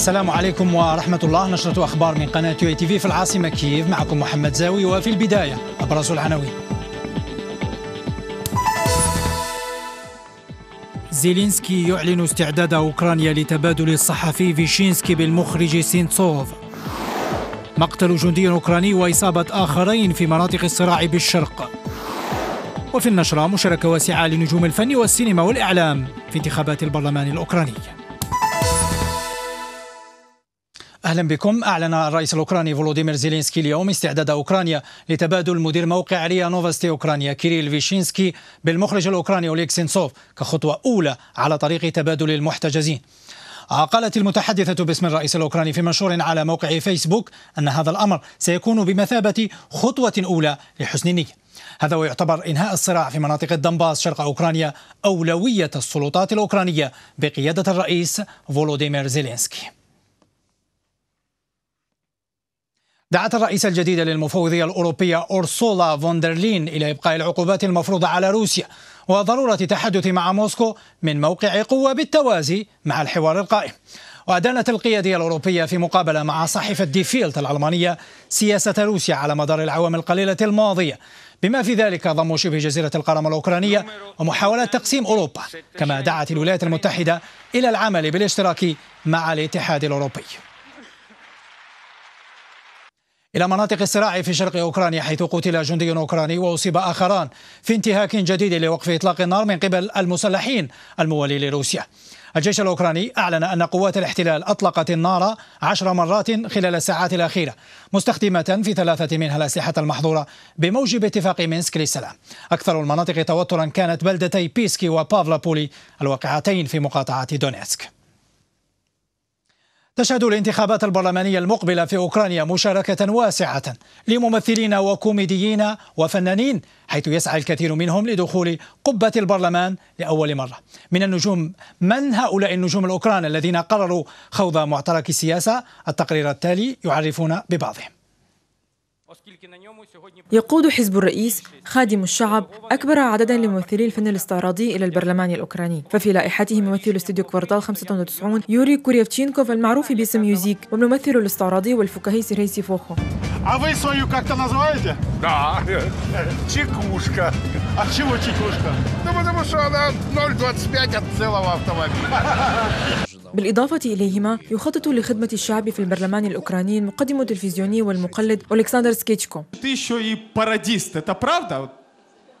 السلام عليكم ورحمة الله نشرة أخبار من قناة يو تي في في العاصمة كييف معكم محمد زاوي وفي البداية أبرز العناوين زيلينسكي يعلن استعداد أوكرانيا لتبادل الصحفي فيشينسكي بالمخرج سينتسوف مقتل جندي أوكراني وإصابة آخرين في مناطق الصراع بالشرق وفي النشرة مشاركة واسعة لنجوم الفن والسينما والإعلام في انتخابات البرلمان الأوكراني اهلا بكم اعلن الرئيس الاوكراني فولوديمير زيلينسكي اليوم استعداد اوكرانيا لتبادل مدير موقع ريا نوفستي اوكرانيا كيريل فيشينسكي بالمخرج الاوكراني اوليك سينسوف كخطوه اولى على طريق تبادل المحتجزين قالت المتحدثة باسم الرئيس الأوكراني في منشور على موقع فيسبوك أن هذا الأمر سيكون بمثابة خطوة أولى لحسن النية هذا ويعتبر إنهاء الصراع في مناطق الدنباس شرق أوكرانيا أولوية السلطات الأوكرانية بقيادة الرئيس فولوديمير زيلينسكي دعت الرئيسة الجديدة للمفوضية الأوروبية أورسولا فوندرلين إلى إبقاء العقوبات المفروضة على روسيا وضرورة التحدث مع موسكو من موقع قوة بالتوازي مع الحوار القائم وأدانت القيادية الأوروبية في مقابلة مع صحيفة دي فيلت الألمانية سياسة روسيا على مدار العوام القليلة الماضية بما في ذلك ضم شبه جزيرة القرم الأوكرانية ومحاولة تقسيم أوروبا كما دعت الولايات المتحدة إلى العمل بالاشتراك مع الاتحاد الأوروبي إلى مناطق الصراع في شرق أوكرانيا حيث قتل جندي أوكراني وأصيب آخران في انتهاك جديد لوقف إطلاق النار من قبل المسلحين الموالي لروسيا الجيش الأوكراني أعلن أن قوات الاحتلال أطلقت النار عشر مرات خلال الساعات الأخيرة مستخدمة في ثلاثة منها الأسلحة المحظورة بموجب اتفاق مينسك للسلام أكثر المناطق توترا كانت بلدتي بيسكي وبافلابولي الواقعتين في مقاطعة دونيتسك تشهد الانتخابات البرلمانية المقبلة في أوكرانيا مشاركة واسعة لممثلين وكوميديين وفنانين حيث يسعى الكثير منهم لدخول قبة البرلمان لأول مرة من النجوم من هؤلاء النجوم الأوكران الذين قرروا خوض معترك السياسة التقرير التالي يعرفون ببعضهم يقود حزب الرئيس خادم الشعب أكبر عددا لممثلي الفن الاستعراضي إلى البرلمان الأوكراني ففي لائحته ممثل استوديو كوارتال 95 يوري كوريفتشينكوف المعروف باسم يوزيك والممثل الاستعراضي والفكاهي سيريسي فوخو بالإضافة إليهما يخطط لخدمة الشعب في البرلمان الأوكراني المقدم التلفزيوني والمقلد أولكسندر سكيتشكو Ти що і парадіст, це правда?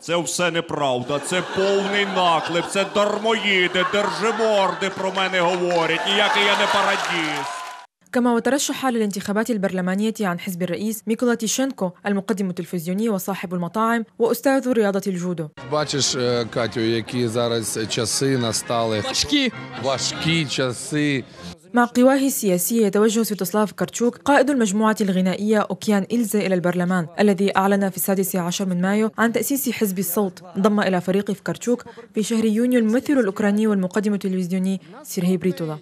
Це все неправда, це повний наклеп, це дармоїди, держиморди про мене говорять. Ніякий я не парадіст. كما وترشح للانتخابات البرلمانية عن حزب الرئيس ميكولا تيشينكو المقدم التلفزيوني وصاحب المطاعم وأستاذ رياضة الجودو باتش آه، كاتيو مع قواه السياسية يتوجه سيتوسلاف كارتشوك قائد المجموعة الغنائية أوكيان إلزا إلى البرلمان الذي أعلن في السادس عشر من مايو عن تأسيس حزب الصوت انضم إلى فريق في كارتشوك في شهر يونيو الممثل الأوكراني والمقدم التلفزيوني سيرهي بريتولا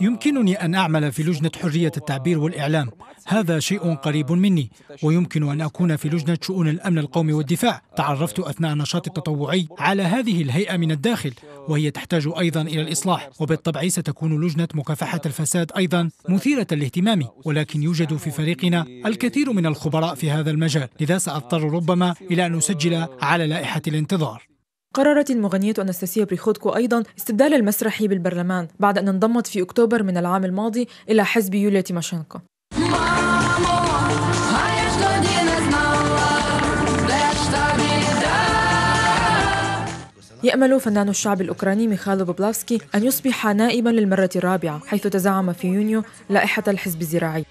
يمكنني أن أعمل في لجنة حرية التعبير والإعلام هذا شيء قريب مني ويمكن أن أكون في لجنة شؤون الأمن القومي والدفاع تعرفت أثناء نشاطي التطوعي على هذه الهيئة من الداخل وهي تحتاج أيضا إلى الإصلاح وبالطبع ستكون لجنة مكافحة الفساد أيضا مثيرة للاهتمام ولكن يوجد في فريقنا الكثير من الخبراء في هذا المجال لذا سأضطر ربما إلى أن أسجل على لائحة الانتظار قررت المغنية أنستاسيا بريخوتكو أيضا استبدال المسرح بالبرلمان بعد أن انضمت في أكتوبر من العام الماضي إلى حزب يوليا تيماشنكو يأمل فنان الشعب الأوكراني ميخالو بوبلافسكي أن يصبح نائبا للمرة الرابعة حيث تزعم في يونيو لائحة الحزب الزراعي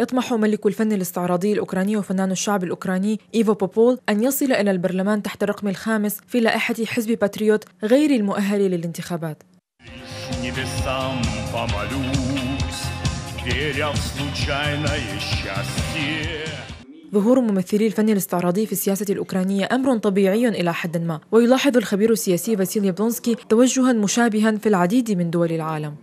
يطمح ملك الفن الاستعراضي الأوكراني وفنان الشعب الأوكراني إيفو بوبول أن يصل إلى البرلمان تحت الرقم الخامس في لائحة حزب باتريوت غير المؤهل للانتخابات ظهور ممثلي الفن الاستعراضي في السياسة الأوكرانية أمر طبيعي إلى حد ما ويلاحظ الخبير السياسي فاسيل يبلونسكي توجها مشابها في العديد من دول العالم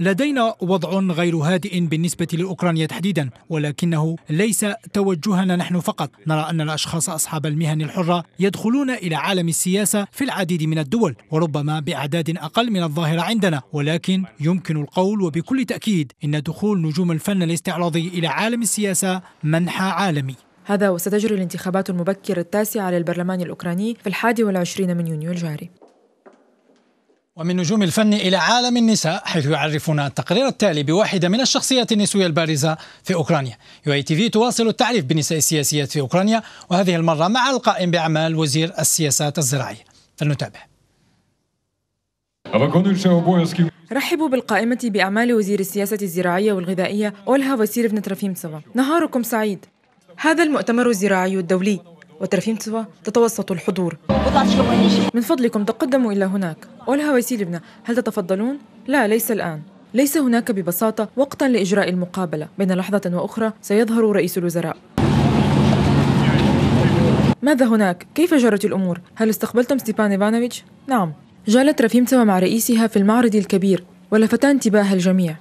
لدينا وضع غير هادئ بالنسبة لأوكرانيا تحديدا ولكنه ليس توجهنا نحن فقط نرى أن الأشخاص أصحاب المهن الحرة يدخلون إلى عالم السياسة في العديد من الدول وربما بأعداد أقل من الظاهرة عندنا ولكن يمكن القول وبكل تأكيد أن دخول نجوم الفن الاستعراضي إلى عالم السياسة منحى عالمي هذا وستجري الانتخابات المبكرة التاسعة للبرلمان الأوكراني في الحادي والعشرين من يونيو الجاري ومن نجوم الفن إلى عالم النساء حيث يعرفنا التقرير التالي بواحدة من الشخصيات النسوية البارزة في أوكرانيا يو اي تي في تواصل التعريف بالنساء السياسيات في أوكرانيا وهذه المرة مع القائم بأعمال وزير السياسات الزراعية فلنتابع رحبوا بالقائمة بأعمال وزير السياسة الزراعية والغذائية أولها وسيرفنا ترافيمتسوا نهاركم سعيد هذا المؤتمر الزراعي الدولي وترفيمتها تتوسط الحضور من فضلكم تقدموا إلى هناك أولها وسيلبنا هل تتفضلون؟ لا ليس الآن ليس هناك ببساطة وقتا لإجراء المقابلة بين لحظة وأخرى سيظهر رئيس الوزراء ماذا هناك؟ كيف جرت الأمور؟ هل استقبلتم ستيبان إيفانوفيتش؟ نعم جالت رفيمتوا مع رئيسها في المعرض الكبير ولفتا انتباه الجميع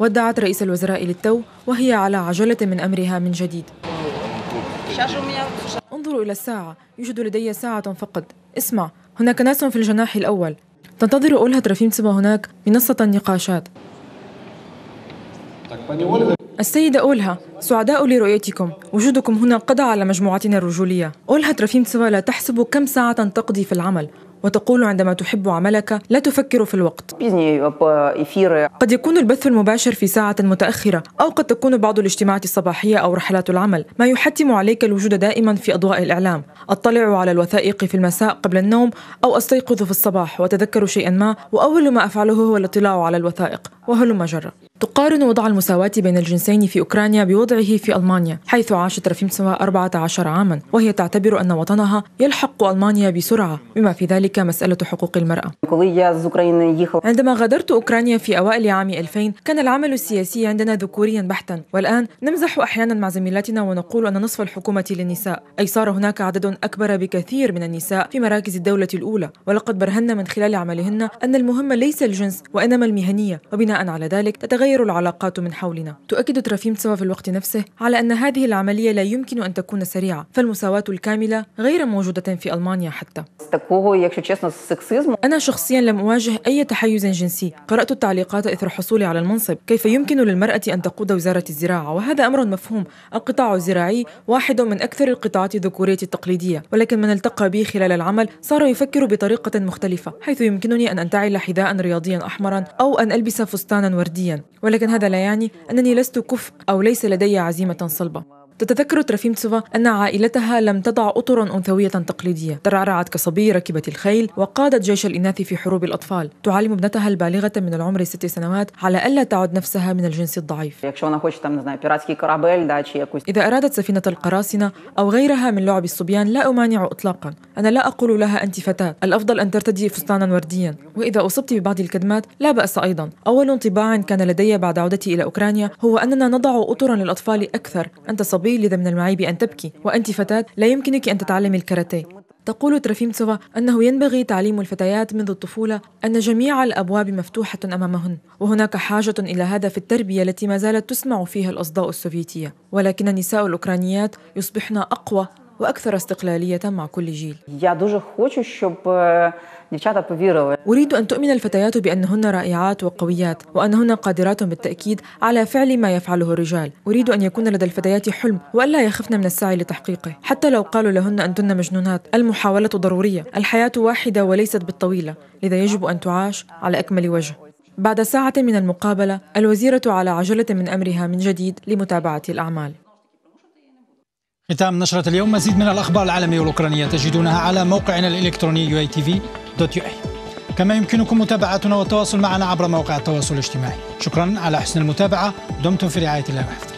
ودعت رئيس الوزراء للتو وهي على عجلة من أمرها من جديد انظروا إلى الساعة يوجد لدي ساعة فقط اسمع هناك ناس في الجناح الأول تنتظر أولها ترافيمتسبا هناك منصة النقاشات السيدة أولها سعداء لرؤيتكم وجودكم هنا قضى على مجموعتنا الرجولية أولها ترافيمتسبا لا تحسب كم ساعة تقضي في العمل وتقول عندما تحب عملك لا تفكر في الوقت قد يكون البث المباشر في ساعة متأخرة أو قد تكون بعض الاجتماعات الصباحية أو رحلات العمل ما يحتم عليك الوجود دائما في أضواء الإعلام أطلع على الوثائق في المساء قبل النوم أو أستيقظ في الصباح وأتذكر شيئا ما وأول ما أفعله هو الاطلاع على الوثائق ما جرى تقارن وضع المساواة بين الجنسين في أوكرانيا بوضعه في ألمانيا حيث عاشت رفيمسوا 14 عاما وهي تعتبر أن وطنها يلحق ألمانيا بسرعة بما في ذلك وكذلك مسألة حقوق المرأة عندما غادرت أوكرانيا في أوائل عام 2000 كان العمل السياسي عندنا ذكوريا بحتا والآن نمزح أحيانا مع زميلاتنا ونقول أن نصف الحكومة للنساء أي صار هناك عدد أكبر بكثير من النساء في مراكز الدولة الأولى ولقد برهنا من خلال عملهن أن المهم ليس الجنس وإنما المهنية وبناء على ذلك تتغير العلاقات من حولنا تؤكد ترافيمتسوا في الوقت نفسه على أن هذه العملية لا يمكن أن تكون سريعة فالمساواة الكاملة غير موجودة في ألمانيا حتى أنا شخصيا لم أواجه أي تحيز جنسي قرأت التعليقات إثر حصولي على المنصب كيف يمكن للمرأة أن تقود وزارة الزراعة وهذا أمر مفهوم القطاع الزراعي واحد من أكثر القطاعات الذكورية التقليدية ولكن من التقى بي خلال العمل صار يفكر بطريقة مختلفة حيث يمكنني أن أنتعل حذاء رياضيا أحمرا أو أن ألبس فستانا ورديا ولكن هذا لا يعني أنني لست كفء أو ليس لدي عزيمة صلبة تتذكر ترافيم تسوفا أن عائلتها لم تضع أطرا أنثوية تقليدية ترعرعت كصبي ركبة الخيل وقادت جيش الإناث في حروب الأطفال تعلم ابنتها البالغة من العمر ست سنوات على ألا تعد نفسها من الجنس الضعيف إذا أرادت سفينة القراصنة أو غيرها من لعب الصبيان لا أمانع إطلاقا أنا لا أقول لها أنت فتاة الأفضل أن ترتدي فستانا ورديا وإذا أصبت ببعض الكدمات لا بأس أيضا أول انطباع كان لدي بعد عودتي إلى أوكرانيا هو أننا نضع أطرا للأطفال أكثر أنت صبي لذا من المعيب أن تبكي وأنت فتاة لا يمكنك أن تتعلمي الكاراتيه تقول ترافيمتسوفا أنه ينبغي تعليم الفتيات منذ الطفولة أن جميع الأبواب مفتوحة أمامهن وهناك حاجة إلى هذا في التربية التي ما زالت تسمع فيها الأصداء السوفيتية ولكن النساء الأوكرانيات يصبحن أقوى وأكثر استقلالية مع كل جيل أريد أن تؤمن الفتيات بأنهن رائعات وقويات وأنهن قادرات بالتأكيد على فعل ما يفعله الرجال أريد أن يكون لدى الفتيات حلم وألا يخفن من السعي لتحقيقه حتى لو قالوا لهن أنتن مجنونات المحاولة ضرورية الحياة واحدة وليست بالطويلة لذا يجب أن تعاش على أكمل وجه بعد ساعة من المقابلة الوزيرة على عجلة من أمرها من جديد لمتابعة الأعمال ختام نشرة اليوم مزيد من الأخبار العالمية والأوكرانية تجدونها على موقعنا الإلكتروني uatv.ua كما يمكنكم متابعتنا والتواصل معنا عبر مواقع التواصل الاجتماعي شكرا على حسن المتابعة دمتم في رعاية الله وحفظه